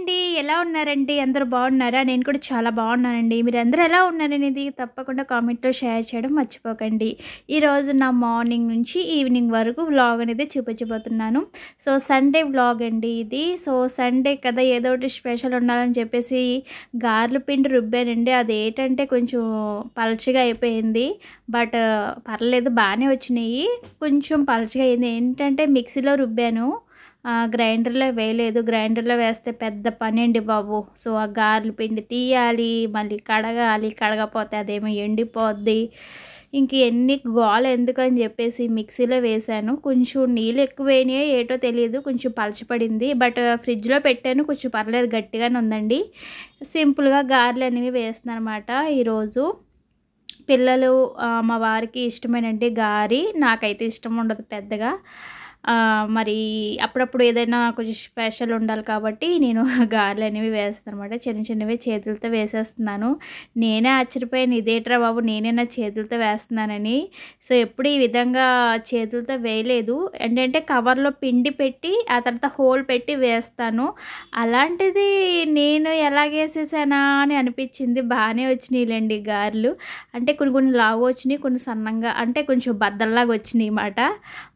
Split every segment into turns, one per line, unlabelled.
అండి ఎలా ఉన్నారండి అందరూ బాగున్నారా నేను కూడా చాలా బాగున్నానండి మీరు అందరు ఎలా ఉన్నారనేది తప్పకుండా కామెంట్లో షేర్ చేయడం మర్చిపోకండి ఈరోజు నా మార్నింగ్ నుంచి ఈవినింగ్ వరకు వ్లాగ్ అనేది చూపించబోతున్నాను సో సండే వ్లాగ్ అండి ఇది సో సండే కదా ఏదో ఒకటి స్పెషల్ ఉండాలని చెప్పేసి గార్ల పిండి రుబ్బానండి అది ఏంటంటే కొంచెం పలచగా అయిపోయింది బట్ పర్లేదు బాగానే వచ్చినాయి కొంచెం పలచగా అయింది ఏంటంటే మిక్సీలో రుబ్బాను గ్రైండర్లో వేయలేదు గ్రైండర్లో వేస్తే పెద్ద పని అండి బాబు సో ఆ గార్లు పిండి తీయాలి మళ్ళీ కడగాలి కడగపోతే అదేమో ఎండిపోద్ది ఇంక ఎన్ని గోల అని చెప్పేసి మిక్సీలో వేశాను కొంచెం నీళ్ళు ఎక్కువ వేయనియో ఏటో తెలియదు కొంచెం పలచపడింది బట్ ఫ్రిడ్జ్లో పెట్టాను కొంచెం పర్లేదు గట్టిగానే ఉందండి సింపుల్గా గారెలు అనేవి వేస్తున్నాను అనమాట ఈరోజు పిల్లలు మా వారికి ఇష్టమేనండి గారి నాకైతే ఇష్టం ఉండదు పెద్దగా మరి అప్పుడప్పుడు ఏదైనా కొంచెం స్పెషల్ ఉండాలి కాబట్టి నేను గార్లు అనేవి వేస్తాను అనమాట చిన్న చిన్నవి చేతులతో వేసేస్తున్నాను నేనే ఆశ్చర్యపోయాను ఇదేట్రా బాబు నేనే నా చేతులతో వేస్తున్నానని సో ఎప్పుడు ఈ విధంగా చేతులతో వేయలేదు ఏంటంటే కవర్లో పిండి పెట్టి ఆ తర్వాత హోల్ పెట్టి వేస్తాను అలాంటిది నేను ఎలాగేసేసానా అని అనిపించింది బాగానే వచ్చినాయిలేండి గారెలు అంటే కొన్ని కొన్ని లావు వచ్చినాయి కొన్ని సన్నంగా అంటే కొంచెం బద్దల్లాగా వచ్చినాయి అన్నమాట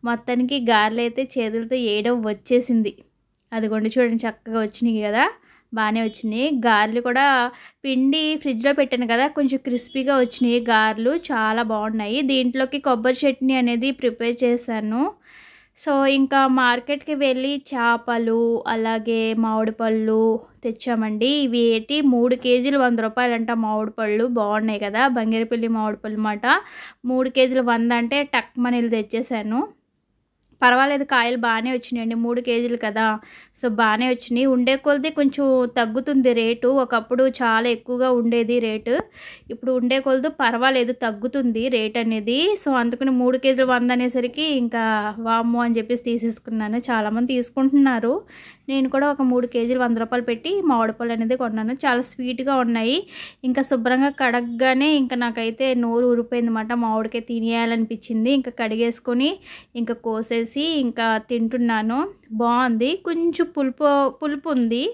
మొత్తానికి గారెలు సార్లు అయితే చేతులతో వేయడం వచ్చేసింది అదిగోండి చూడండి చక్కగా వచ్చినాయి కదా బాగానే వచ్చినాయి గారెలు కూడా పిండి ఫ్రిడ్జ్లో పెట్టాను కదా కొంచెం క్రిస్పీగా వచ్చినాయి గారెలు చాలా బాగున్నాయి దీంట్లోకి కొబ్బరి చట్నీ అనేది ప్రిపేర్ చేశాను సో ఇంకా మార్కెట్కి వెళ్ళి చేపలు అలాగే మామిడి పళ్ళు తెచ్చామండి ఇవి ఏంటి మూడు కేజీలు వంద రూపాయలంట మామిడి పళ్ళు బాగున్నాయి కదా బంగిరపల్లి మామిడి పళ్ళు అన్నమాట మూడు కేజీలు వంద అంటే టక్ మనీలు తెచ్చేసాను పర్వాలేదు కాయలు బాగానే వచ్చినాయండి మూడు కేజీలు కదా సో బాగానే వచ్చినాయి ఉండే కొలది కొంచెం తగ్గుతుంది రేటు ఒకప్పుడు చాలా ఎక్కువగా ఉండేది రేటు ఇప్పుడు ఉండే కొలదు పర్వాలేదు తగ్గుతుంది రేట్ అనేది సో అందుకని మూడు కేజీలు వంద అనేసరికి ఇంకా వామ్మో అని చెప్పేసి తీసేసుకున్నాను చాలామంది తీసుకుంటున్నారు నేను కూడా ఒక మూడు కేజీలు వంద రూపాయలు పెట్టి మామిడిపళ్ళు అనేది కొన్నాను చాలా స్వీట్గా ఉన్నాయి ఇంకా శుభ్రంగా కడగగానే ఇంకా నాకైతే నోరు ఊరిపోయింది అన్నమాట మామిడికాయ తినేయాలనిపించింది ఇంకా కడిగేసుకొని ఇంకా కోసేసి చేసి ఇంకా తింటున్నాను బాగుంది కొంచెం పులుపు పులుపు ఉంది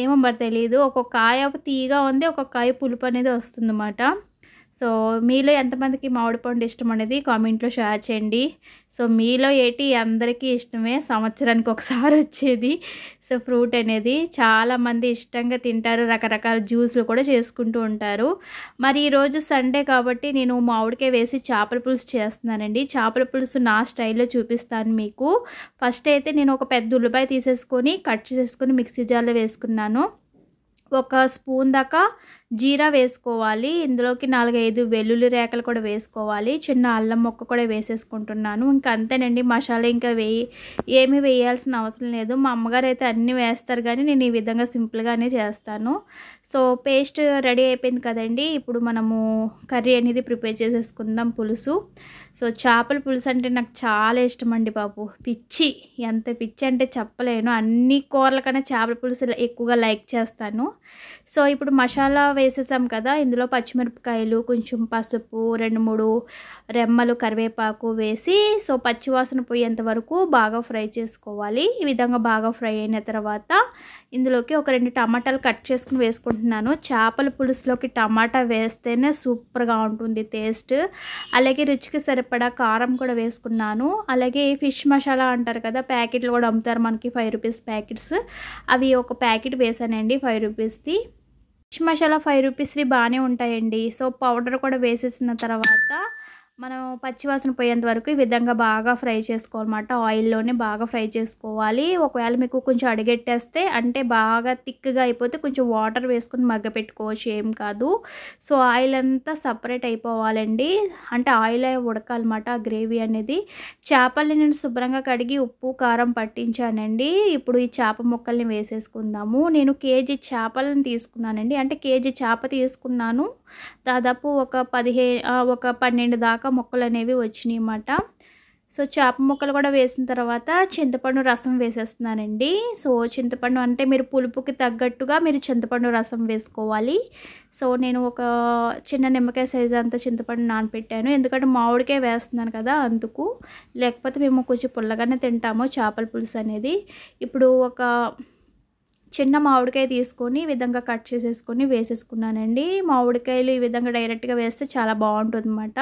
ఏమో మరి తెలియదు ఒక కాయ తీగ ఉంది ఒక కాయ పులుపు అనేది వస్తుందన్నమాట సో మీలో ఎంతమందికి మామిడి పండు ఇష్టం అనేది కామెంట్లో షేర్ చేయండి సో మీలో ఏటి అందరికీ ఇష్టమే సంవత్సరానికి ఒకసారి వచ్చేది సో ఫ్రూట్ అనేది చాలామంది ఇష్టంగా తింటారు రకరకాల జ్యూస్లు కూడా చేసుకుంటూ ఉంటారు మరి ఈరోజు సండే కాబట్టి నేను మామిడికే వేసి చేపల పులుసు చేస్తున్నానండి చేపల పులుసు నా స్టైల్లో చూపిస్తాను మీకు ఫస్ట్ అయితే నేను ఒక పెద్ద ఉల్లిపాయ తీసేసుకొని కట్ చేసుకొని మిక్సీ జార్లో వేసుకున్నాను ఒక స్పూన్ దాకా జీరా వేసుకోవాలి ఇందులోకి నాలుగైదు వెల్లుల్లి రేకలు కూడా వేసుకోవాలి చిన్న అల్లం మొక్క కూడా వేసేసుకుంటున్నాను ఇంకా అంతేనండి మసాలా ఇంకా వేయి ఏమి వేయాల్సిన అవసరం లేదు మా అమ్మగారు అయితే అన్నీ వేస్తారు కానీ నేను ఈ విధంగా సింపుల్గానే చేస్తాను సో పేస్ట్ రెడీ అయిపోయింది కదండి ఇప్పుడు మనము కర్రీ అనేది ప్రిపేర్ చేసేసుకుందాం పులుసు సో చేపల పులుసు అంటే నాకు చాలా ఇష్టం అండి బాబు పిచ్చి ఎంత పిచ్చి అంటే చెప్పలేను అన్ని కూరల కన్నా చేపల పులుసు ఎక్కువగా లైక్ చేస్తాను సో ఇప్పుడు మసాలా వేసేసాం కదా ఇందులో పచ్చిమిరపకాయలు కొంచెం పసుపు రెండు మూడు రెమ్మలు కరివేపాకు వేసి సో పచ్చివాసన పోయేంత వరకు బాగా ఫ్రై చేసుకోవాలి ఈ విధంగా బాగా ఫ్రై అయిన తర్వాత ఇందులోకి ఒక రెండు టమాటాలు కట్ చేసుకుని వేసుకుంటున్నాను చేపల పులుసులోకి టమాటా వేస్తేనే సూపర్గా ఉంటుంది టేస్ట్ అలాగే రుచికి సరిపడా కారం కూడా వేసుకున్నాను అలాగే ఫిష్ మసాలా అంటారు కదా ప్యాకెట్లు కూడా అమ్ముతారు మనకి ఫైవ్ రూపీస్ ప్యాకెట్స్ అవి ఒక ప్యాకెట్ వేసానండి ఫైవ్ రూపీస్ది ఫిష్ మసాలా ఫైవ్ రూపీస్వి బాగానే ఉంటాయండి సో పౌడర్ కూడా వేసేసిన తర్వాత మనం పచ్చివాసన పోయేంత వరకు ఈ విధంగా బాగా ఫ్రై చేసుకోవాలన్నమాట ఆయిల్లోనే బాగా ఫ్రై చేసుకోవాలి ఒకవేళ మీకు కొంచెం అడిగెట్టేస్తే అంటే బాగా థిక్గా అయిపోతే కొంచెం వాటర్ వేసుకుని మగ్గ పెట్టుకోవచ్చు ఏం కాదు సో ఆయిల్ అంతా సపరేట్ అయిపోవాలండి అంటే ఆయిల్ ఉడకాలన్నమాట ఆ గ్రేవీ అనేది చేపల్ని నేను శుభ్రంగా కడిగి ఉప్పు కారం పట్టించానండి ఇప్పుడు ఈ చేప ముక్కల్ని వేసేసుకుందాము నేను కేజీ చేపలను తీసుకున్నానండి అంటే కేజీ చేప తీసుకున్నాను దాదాపు ఒక పదిహే ఒక పన్నెండు దాకా వచ్చాక మొక్కలు అనేవి వచ్చినాయి అన్నమాట సో చేప ముక్కలు కూడా వేసిన తర్వాత చింతపండు రసం వేసేస్తున్నానండి సో చింతపండు అంటే మీరు పులుపుకి తగ్గట్టుగా మీరు చింతపండు రసం వేసుకోవాలి సో నేను ఒక చిన్న నిమ్మకాయ సైజు అంత చింతపండు నానపెట్టాను ఎందుకంటే మామిడికాయ వేస్తున్నాను కదా అందుకు లేకపోతే మేము కొంచెం పుల్లగానే తింటాము చేపల పులుసు అనేది ఇప్పుడు ఒక చిన్న మామిడికాయ తీసుకొని ఈ విధంగా కట్ చేసేసుకొని వేసేసుకున్నానండి మామిడికాయలు ఈ విధంగా డైరెక్ట్గా వేస్తే చాలా బాగుంటుంది అన్నమాట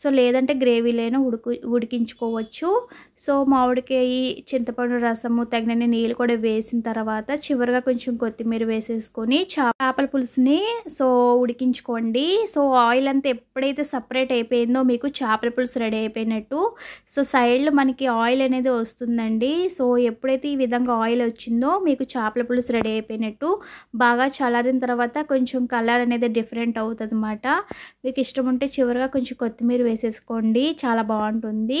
సో లేదంటే గ్రేవీలైనా ఉడుకు ఉడికించుకోవచ్చు సో మామిడికాయ చింతపండు రసము తగినన్ని నీళ్ళు కూడా వేసిన తర్వాత చివరిగా కొంచెం కొత్తిమీర వేసేసుకొని చేపల పులుసుని సో ఉడికించుకోండి సో ఆయిల్ అంతా ఎప్పుడైతే సపరేట్ అయిపోయిందో మీకు చేపల పులుసు రెడీ అయిపోయినట్టు సో సైడ్లో మనకి ఆయిల్ అనేది వస్తుందండి సో ఎప్పుడైతే ఈ విధంగా ఆయిల్ వచ్చిందో మీకు చేపల పులుసు రెడీ అయిపోయినట్టు బాగా చల్లారిన తర్వాత కొంచెం కలర్ అనేది డిఫరెంట్ అవుతుంది మీకు ఇష్టం ఉంటే చివరిగా కొంచెం కొత్తిమీర వేసేసుకోండి చాలా బాగుంటుంది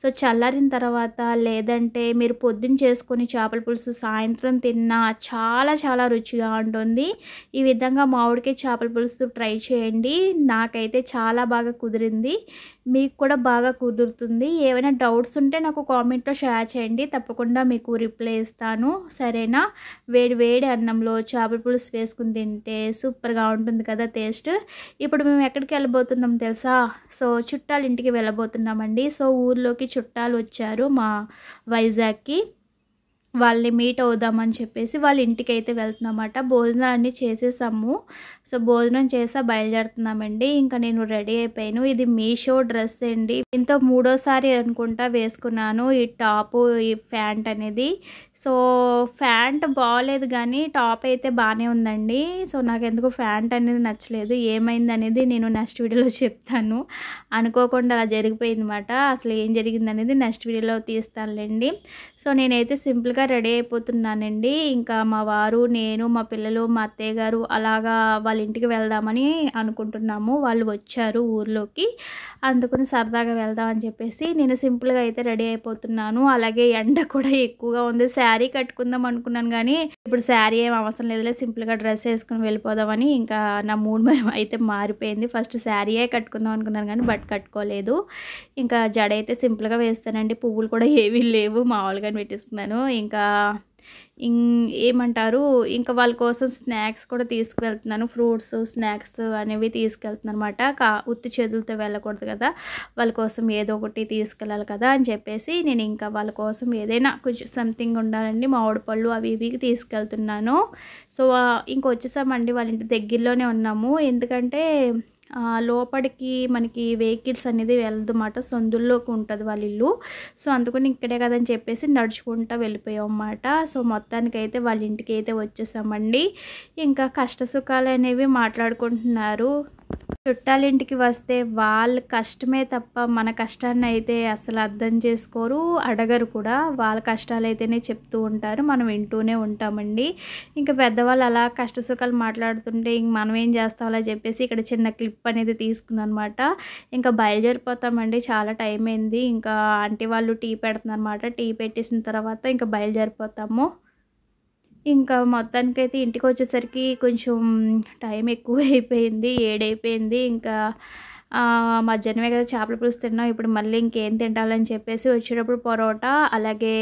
సో చల్లారిన తర్వాత లేదంటే మీరు పొద్దున్న చేసుకుని చేపల పులుసు సాయంత్రం తిన్నా చాలా చాలా రుచిగా ఉంటుంది ఈ విధంగా మామిడికే చేపల పులుసు ట్రై చేయండి నాకైతే చాలా బాగా కుదిరింది మీకు కూడా బాగా కుదురుతుంది ఏమైనా డౌట్స్ ఉంటే నాకు కామెంట్లో షేర్ చేయండి తప్పకుండా మీకు రిప్లై ఇస్తాను సరేనా వేడి వేడి అన్నంలో చేపల పులుసు వేసుకుని తింటే సూపర్గా ఉంటుంది కదా టేస్ట్ ఇప్పుడు మేము ఎక్కడికి వెళ్ళబోతున్నాం తెలుసా సో చుట్టాలింటికి ఇంటికి వెళ్ళబోతున్నామండి సో ఊర్లోకి చుట్టాలు వచ్చారు మా వైజాగ్కి వాళ్ళని మీట్ అవుదామని చెప్పేసి వాళ్ళ ఇంటికి అయితే వెళ్తున్నామాట భోజనాలన్నీ చేసేసాము సో భోజనం చేసా బయలుదేరుతున్నామండి ఇంకా నేను రెడీ అయిపోయాను ఇది మీషో డ్రెస్ అండి ఇంతో మూడోసారి అనుకుంటా వేసుకున్నాను ఈ టాపు ఈ ప్యాంట్ అనేది సో ప్యాంట్ బాగలేదు కానీ టాప్ అయితే బాగానే ఉందండి సో నాకు ఎందుకు ప్యాంట్ అనేది నచ్చలేదు ఏమైంది అనేది నేను నెక్స్ట్ వీడియోలో చెప్తాను అనుకోకుండా అలా జరిగిపోయింది అసలు ఏం జరిగింది అనేది నెక్స్ట్ వీడియోలో తీస్తానులేండి సో నేనైతే సింపుల్గా నీట్గా రెడీ అయిపోతున్నానండి ఇంకా మా వారు నేను మా పిల్లలు మా అత్తయ్య గారు అలాగా వాళ్ళ ఇంటికి వెళ్దామని అనుకుంటున్నాము వాళ్ళు వచ్చారు ఊర్లోకి అందుకని సరదాగా వెళ్దాం అని చెప్పేసి నేను సింపుల్గా అయితే రెడీ అయిపోతున్నాను అలాగే ఎండ కూడా ఎక్కువగా ఉంది శారీ కట్టుకుందాం అనుకున్నాను కానీ ఇప్పుడు శారీ ఏం అవసరం లేదులే సింపుల్గా డ్రెస్ వేసుకుని వెళ్ళిపోదామని ఇంకా నా మూడ్ అయితే మారిపోయింది ఫస్ట్ శారీయే కట్టుకుందాం అనుకున్నాను కానీ బట్ కట్టుకోలేదు ఇంకా జడ అయితే సింపుల్గా వేస్తానండి పువ్వులు కూడా ఏవీ లేవు మామూలుగా పెట్టిస్తున్నాను ఇంకా ఇంకా ఏమంటారు ఇంకా వాళ్ళ కోసం స్నాక్స్ కూడా తీసుకువెళ్తున్నాను ఫ్రూట్స్ స్నాక్స్ అనేవి తీసుకెళ్తున్నాను అనమాట కా ఉత్తి చేతులతో వెళ్ళకూడదు కదా వాళ్ళ కోసం ఏదో ఒకటి తీసుకెళ్ళాలి కదా అని చెప్పేసి నేను ఇంకా వాళ్ళ కోసం ఏదైనా కొంచెం సంథింగ్ ఉండాలండి మామిడి పళ్ళు అవి ఇవి తీసుకెళ్తున్నాను సో ఇంకొచ్చేసామండి వాళ్ళ ఇంటి దగ్గరలోనే ఉన్నాము ఎందుకంటే లోపలికి మనకి వెహికల్స్ అనేది వెళ్ళదన్నమాట సందుల్లోకి ఉంటుంది వాళ్ళ ఇల్లు సో అందుకని ఇక్కడే కదని చెప్పేసి నడుచుకుంటూ వెళ్ళిపోయాం అన్నమాట సో మొత్తానికి అయితే వాళ్ళ ఇంటికి అయితే వచ్చేసామండి ఇంకా కష్ట సుఖాలు అనేవి మాట్లాడుకుంటున్నారు చుట్టాలింటికి వస్తే వాళ్ళ కష్టమే తప్ప మన కష్టాన్ని అయితే అసలు అర్థం చేసుకోరు అడగరు కూడా వాళ్ళ కష్టాలు అయితేనే చెప్తూ ఉంటారు మనం వింటూనే ఉంటామండి ఇంకా పెద్దవాళ్ళు అలా కష్ట సుఖాలు మాట్లాడుతుంటే ఇంక మనం ఏం చేస్తాం అలా చెప్పేసి ఇక్కడ చిన్న క్లిప్ అనేది తీసుకున్నమాట ఇంకా బయలుదేరిపోతామండి చాలా టైం అయింది ఇంకా ఆంటీ వాళ్ళు టీ పెడుతున్నారన్నమాట టీ పెట్టేసిన తర్వాత ఇంకా బయలుదేరిపోతాము ఇంకా మొత్తానికైతే ఇంటికి వచ్చేసరికి కొంచెం టైం ఎక్కువ అయిపోయింది ఏడైపోయింది ఇంకా మధ్యాహ్నమే కదా చేపల పులుసు తిన్నాం ఇప్పుడు మళ్ళీ ఇంకేం తింటాలని చెప్పేసి వచ్చేటప్పుడు పొరోటా అలాగే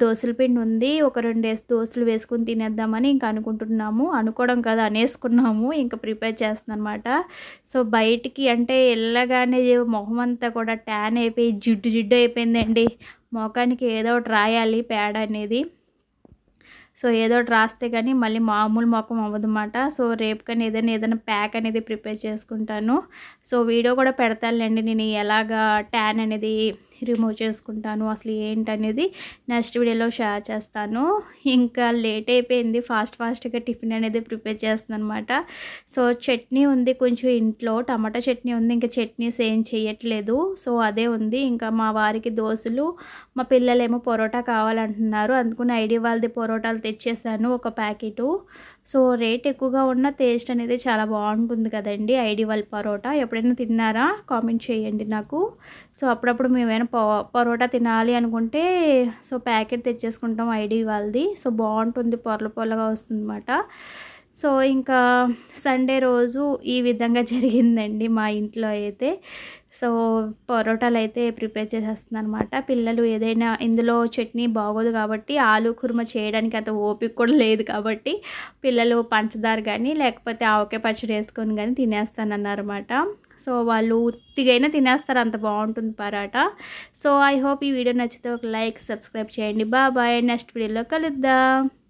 దోశల పిండి ఉంది ఒక రెండు వేసి దోశలు వేసుకుని తినేద్దామని ఇంకా అనుకుంటున్నాము అనుకోవడం కాదు అనేసుకున్నాము ఇంకా ప్రిపేర్ చేస్తున్నాను అనమాట సో బయటికి అంటే వెళ్ళగానే మొహం అంతా కూడా ట్యాన్ అయిపోయి జిడ్డు జిడ్డు అయిపోయిందండి మొఖానికి ఏదో ఒకటి రాయాలి పేడ అనేది సో ఏదో రాస్తే కానీ మళ్ళీ మామూలు మొఖం అవ్వదన్నమాట సో రేపు కానీ ఏదైనా ఏదైనా ప్యాక్ అనేది ప్రిపేర్ చేసుకుంటాను సో వీడియో కూడా పెడతానులేండి నేను ఎలాగా ట్యాన్ అనేది రిమూవ్ చేసుకుంటాను అసలు ఏంటనేది నెక్స్ట్ వీడియోలో షేర్ చేస్తాను ఇంకా లేట్ అయిపోయింది ఫాస్ట్ ఫాస్ట్గా టిఫిన్ అనేది ప్రిపేర్ చేస్తాను అనమాట సో చట్నీ ఉంది కొంచెం ఇంట్లో టమాటా చట్నీ ఉంది ఇంకా చట్నీస్ ఏం చేయట్లేదు సో అదే ఉంది ఇంకా మా వారికి దోశలు మా పిల్లలేమో పొరోటా కావాలంటున్నారు అందుకుని ఐడి వాళ్ళది పొరోటాలు తెచ్చేసాను ఒక ప్యాకెటు సో రేట్ ఎక్కువగా ఉన్న టేస్ట్ అనేది చాలా బాగుంటుంది కదండి ఐడివల్ పరోటా ఎప్పుడైనా తిన్నారా కామెంట్ చేయండి నాకు సో అప్పుడప్పుడు మేమైనా పో పరోటా తినాలి అనుకుంటే సో ప్యాకెట్ తెచ్చేసుకుంటాం ఐడి వాళ్ళది సో బాగుంటుంది పొరల పొరలుగా వస్తుందన్నమాట సో ఇంకా సండే రోజు ఈ విధంగా జరిగిందండి మా ఇంట్లో అయితే సో పరోటాలు అయితే ప్రిపేర్ చేసేస్తుంది అనమాట పిల్లలు ఏదైనా ఇందులో చట్నీ బాగోదు కాబట్టి ఆలు కుర్మ చేయడానికి అంత ఓపిక కూడా లేదు కాబట్టి పిల్లలు పంచదార కానీ లేకపోతే ఆవకాయ పచ్చడి వేసుకొని కానీ తినేస్తానన్నారన్నమాట సో వాళ్ళు ఉత్తిగైనా తినేస్తారు అంత బాగుంటుంది పరాట సో ఐ హోప్ ఈ వీడియో నచ్చితే ఒక లైక్ సబ్స్క్రైబ్ చేయండి బాబాయ్ నెక్స్ట్ వీడియోలో కలుద్దాం